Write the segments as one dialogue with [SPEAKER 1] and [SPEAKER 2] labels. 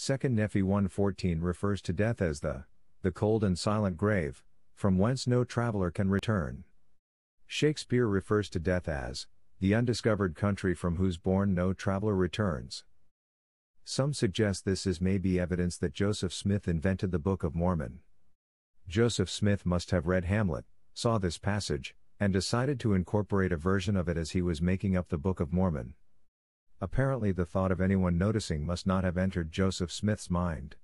[SPEAKER 1] Second Nephi 1:14 refers to death as the the cold and silent grave, from whence no traveler can return. Shakespeare refers to death as the undiscovered country from whose bourne no traveler returns. Some suggest this is maybe evidence that Joseph Smith invented the Book of Mormon. Joseph Smith must have read Hamlet, saw this passage, and decided to incorporate a version of it as he was making up the Book of Mormon. Apparently, the thought of anyone noticing must not have entered Joseph Smith's mind.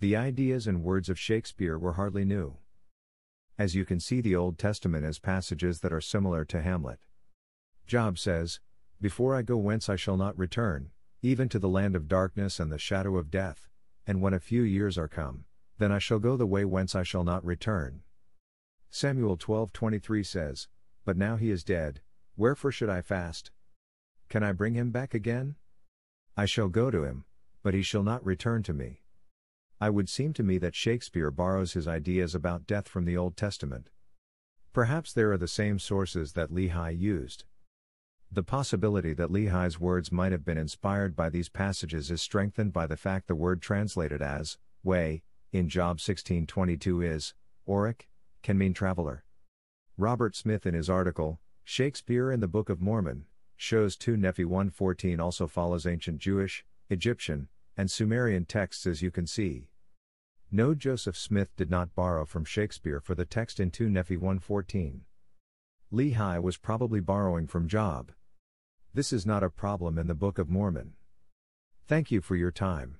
[SPEAKER 1] The ideas and words of Shakespeare were hardly new. As you can see, the Old Testament has passages that are similar to Hamlet. Job says, Before I go whence I shall not return, even to the land of darkness and the shadow of death, and when a few years are come, then I shall go the way whence I shall not return. Samuel 12:23 says, But now he is dead, wherefore should I fast? Can I bring him back again? I shall go to him, but he shall not return to me. I would seem to me that Shakespeare borrows his ideas about death from the Old Testament. Perhaps there are the same sources that Lehi used. The possibility that Lehi's words might have been inspired by these passages is strengthened by the fact the word translated as way in Job 16:22 is oric can mean traveler. Robert Smith in his article Shakespeare and the Book of Mormon shows 2 Nephi 1:14 also follows ancient Jewish, Egyptian, and Sumerian texts as you can see. No Joseph Smith did not borrow from Shakespeare for the text in 2 Nephi 1:14. Lehi was probably borrowing from Job. This is not a problem in the Book of Mormon. Thank you for your time.